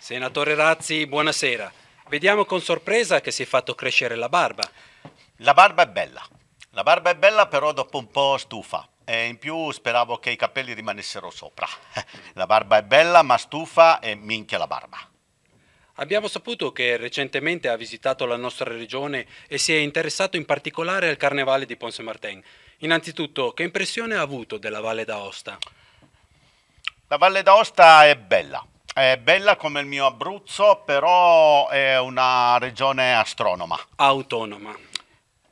Senatore Razzi, buonasera. Vediamo con sorpresa che si è fatto crescere la barba. La barba è bella. La barba è bella, però dopo un po' stufa. E in più speravo che i capelli rimanessero sopra. La barba è bella, ma stufa e minchia la barba. Abbiamo saputo che recentemente ha visitato la nostra regione e si è interessato in particolare al carnevale di Ponce Martin. Innanzitutto, che impressione ha avuto della Valle d'Aosta? La Valle d'Aosta è bella, è bella come il mio Abruzzo, però è una regione astronoma. Autonoma.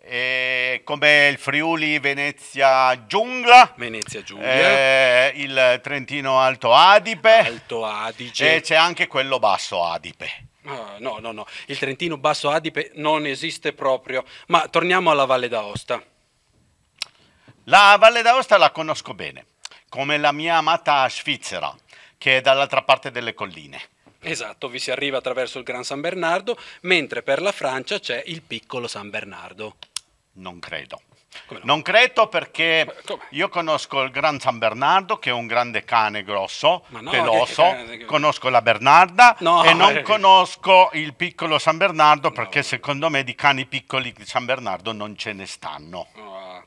E come il Friuli Venezia Giungla, Venezia Giungla. il Trentino Alto Adipe, Alto Adige e c'è anche quello Basso Adipe. Ah, no, no, no, il Trentino Basso Adipe non esiste proprio, ma torniamo alla Valle d'Aosta. La Valle d'Aosta la conosco bene, come la mia amata Svizzera che è dall'altra parte delle colline. Esatto, vi si arriva attraverso il Gran San Bernardo, mentre per la Francia c'è il piccolo San Bernardo. Non credo. No? Non credo perché Come? io conosco il Gran San Bernardo, che è un grande cane grosso, no, peloso, che, che, che... conosco la Bernarda no, e non eh. conosco il piccolo San Bernardo perché secondo me di cani piccoli di San Bernardo non ce ne stanno. Ah.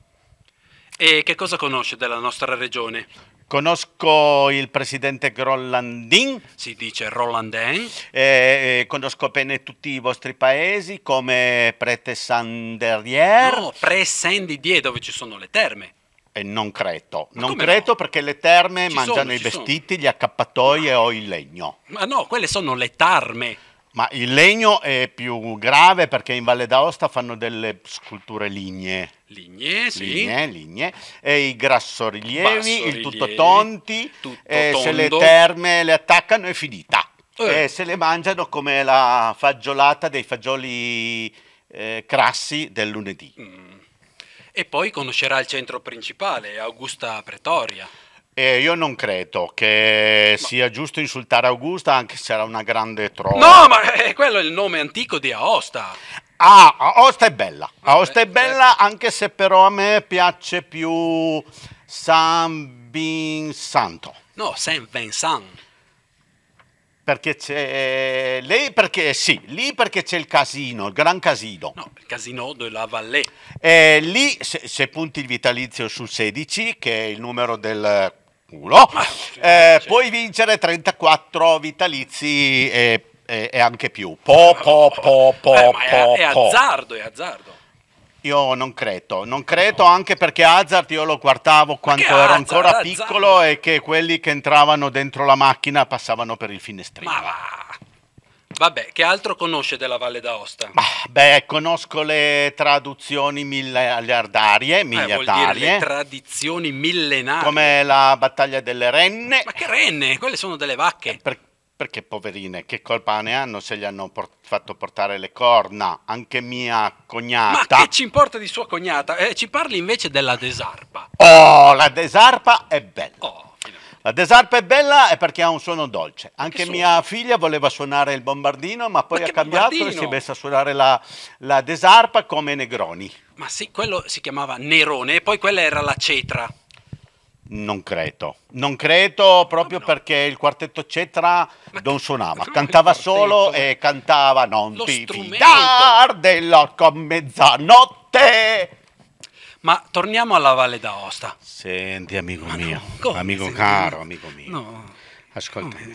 E che cosa conosce della nostra regione? Conosco il presidente Grolandin. Si dice Rolandin. Eh, eh, conosco bene tutti i vostri paesi come Prete Sanderier. No, Pre Saint-Didier dove ci sono le terme. E eh, non creto, non credo no? perché le terme ci mangiano sono, i vestiti, sono. gli accappatoi no. e ho il legno. Ma no, quelle sono le tarme. Ma il legno è più grave perché in Valle d'Aosta fanno delle sculture lignee. Lignee, sì. Lignee, lignee. E i grassorilievi, il tutto tonti, tutto e eh, tondo. se le terme le attaccano è finita. Eh. E se le mangiano come la fagiolata dei fagioli eh, crassi del lunedì. Mm. E poi conoscerà il centro principale, Augusta Pretoria. Eh, io non credo che ma... sia giusto insultare Augusta, anche se era una grande trova. No, ma eh, quello è il nome antico di Aosta. Ah, Aosta è bella. Aosta è bella, anche se però a me piace più San Vinsanto. No, Saint Vincent. Perché c'è. Eh, lei perché. Sì, lì perché c'è il casino, il gran casino. No, il casino della Vallée. E eh, lì se, se punti il vitalizio sul 16, che è il numero del culo, eh, certo. puoi vincere 34 vitalizi e, e, e anche più. Po, po, po, po, eh, po, è, po. è azzardo, è azzardo. Io non credo, non credo no. anche perché Hazard io lo guardavo quando ero Hazard, ancora piccolo e che quelli che entravano dentro la macchina passavano per il finestrino. Ma va. Vabbè, che altro conosce della Valle d'Aosta? Ah, beh, conosco le traduzioni miliardarie, miliardarie. Eh, le tradizioni millenarie. Come la battaglia delle renne. Ma che renne? Quelle sono delle vacche. per, perché poverine, che colpa ne hanno se gli hanno por- fatto portare le corna? Anche mia cognata. Ma che ci importa di sua cognata? Eh, ci parli invece della desarpa. Oh, la desarpa è bella. Oh. La desarpa è bella è perché ha un suono dolce. Anche suono? mia figlia voleva suonare il bombardino, ma poi ma ha cambiato e si è messa a suonare la, la desarpa come Negroni. Ma sì, quello si chiamava Nerone e poi quella era la cetra. Non credo, non credo proprio no. perché il quartetto Cetra Ma non suonava, cantava solo e cantava non Lo ti fidar della mezzanotte. Ma torniamo alla Valle d'Aosta. Senti, amico Ma mio, no, amico senti? caro, amico mio. No. Ascolta, no,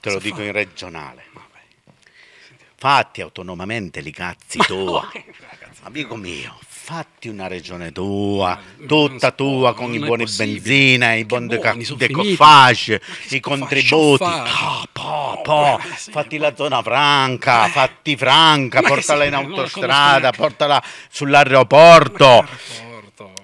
te lo dico fa? in regionale. Fatti autonomamente li cazzi tua. amico mio, fatti una regione tua, tutta tua, con i buoni benzina, i buoni decoffage, i contributi. Po, po, po. Fatti la zona franca, eh. fatti franca, portala in autostrada, portala sull'aeroporto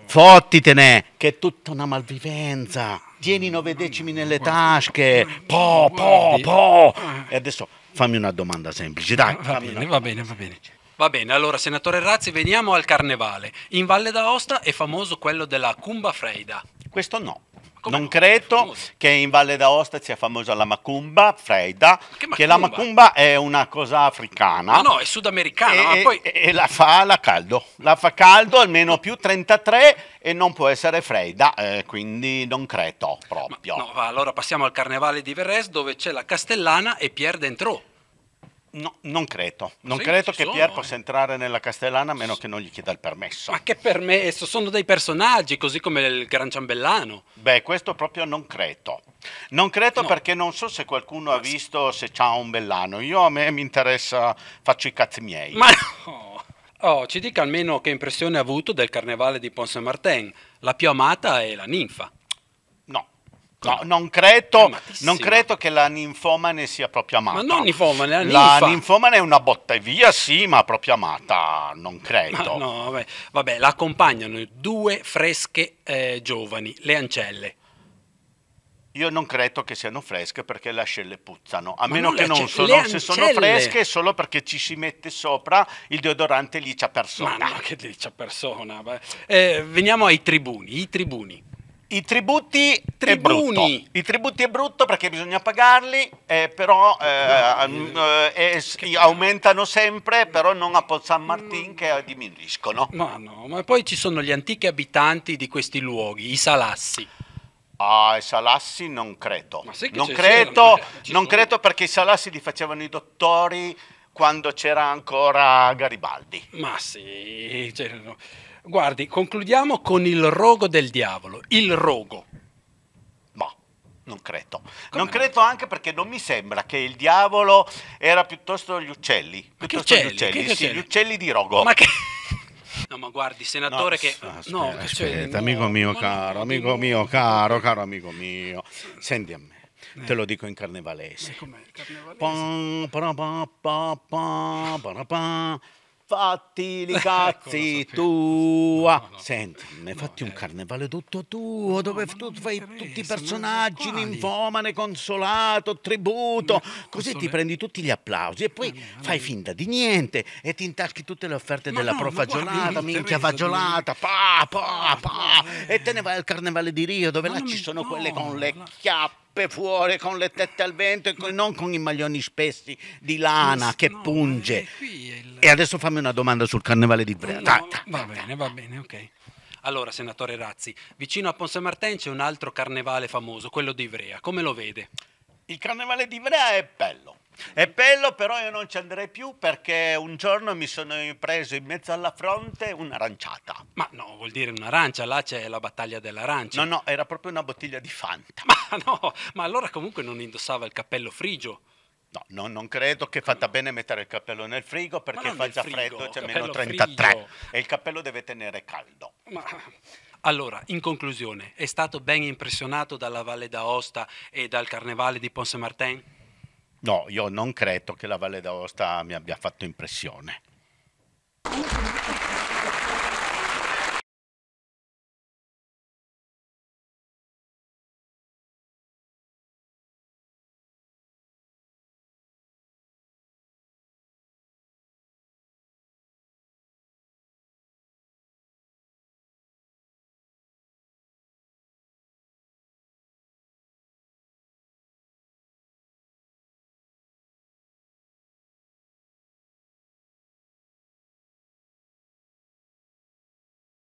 fottitene, che è tutta una malvivenza. Tieni nove decimi nelle tasche, po, po, po. E adesso fammi una domanda semplice, dai. Va bene, va bene, va bene. Va bene, allora senatore Razzi, veniamo al carnevale. In Valle d'Aosta è famoso quello della Cumba Freida. Questo no. Come non credo che in Valle d'Aosta sia famosa la macumba fredda, che, la macumba è una cosa africana. No, no, è sudamericana. E, poi... e la fa la caldo, la fa caldo almeno più 33 e non può essere fredda, eh, quindi non credo proprio. Ma, no, allora passiamo al carnevale di Verres dove c'è la Castellana e Pierre Dentrò. No, non credo. Non sì, credo che sono, Pier eh. possa entrare nella Castellana a meno che non gli chieda il permesso. Ma che permesso? Sono dei personaggi, così come il Gran Ciambellano. Beh, questo proprio non credo. Non credo no. perché non so se qualcuno Ma ha visto se c'ha un bellano. Io a me mi interessa, faccio i cazzi miei. Ma no! Oh, ci dica almeno che impressione ha avuto del carnevale di Pont Saint-Martin. La più amata è la ninfa. No, ecco. non credo, non credo, che la ninfomane sia proprio amata. Ma non ninfomane, la, la ninfomane è una botta e via, sì, ma proprio amata, non credo. Ma no, vabbè, vabbè, la due fresche eh, giovani, le ancelle. Io non credo che siano fresche perché le ascelle puzzano, a ma meno non che non sono, se sono fresche è solo perché ci si mette sopra il deodorante lì c'è persona. Ma no, che lì c'è persona. Eh, veniamo ai tribuni, i tribuni. I tributi Tribuni. I tributi è brutto perché bisogna pagarli, eh, però eh, mm, eh, aumentano sempre, però non a Pozzo San Martin che diminuiscono. Ma no, ma poi ci sono gli antichi abitanti di questi luoghi, i salassi. Ah, i salassi non credo. non credo, non credo perché i salassi li facevano i dottori quando c'era ancora Garibaldi. Ma sì, c'erano. Cioè, Guardi, concludiamo con il rogo del diavolo, il rogo. Ma, boh, non credo. Come non credo anche perché non mi sembra che il diavolo era piuttosto gli uccelli. Piuttosto gli uccelli, che sì, uccelli? gli uccelli di rogo. Ma che... No, ma guardi, senatore no, che... Aspetta, no, aspetta, cioè, amico no, mio caro, amico mio caro, caro amico mio. Senti a me. Eh. Te lo dico in carnevalese. Ma com'è? Carnevalese? Pa, pa, pa, fatti i ecco, cazzi tua. No, no. Senti, ne fatti no, un eh. carnevale tutto tuo, dove tu fai tutti i personaggi, ninfomane, consolato, tributo, così ti prendi tutti gli applausi e poi eh, fai finta di niente e ti intaschi tutte le offerte della no, fagiolata, minchia fagiolata, pa, pa, pa, eh. e te ne vai al carnevale di Rio dove là ci sono quelle con le chiappe zampe fuori, con le tette al vento e con, non con i maglioni spessi di lana che no, punge. Eh, il... E adesso fammi una domanda sul carnevale di Brera. No, va bene, va bene, ok. Allora, senatore Razzi, vicino a Ponce Martin c'è un altro carnevale famoso, quello di Ivrea. Come lo vede? Il carnevale di Ivrea è bello e bello, però io non ci andrei più perché un giorno mi sono preso in mezzo alla fronte un'aranciata. Ma no, vuol dire un'arancia, là c'è la battaglia dell'arancia. No, no, era proprio una bottiglia di Fanta. Ma no, ma allora comunque non indossava il cappello frigio. No, no, non credo che fatta bene mettere il cappello nel frigo perché fa già frigo, freddo, c'è meno 33 frigo. e il cappello deve tenere caldo. Ma... Allora, in conclusione, è stato ben impressionato dalla Valle d'Aosta e dal Carnevale di Ponse Martin? No, io non credo che la Valle d'Aosta mi abbia fatto impressione.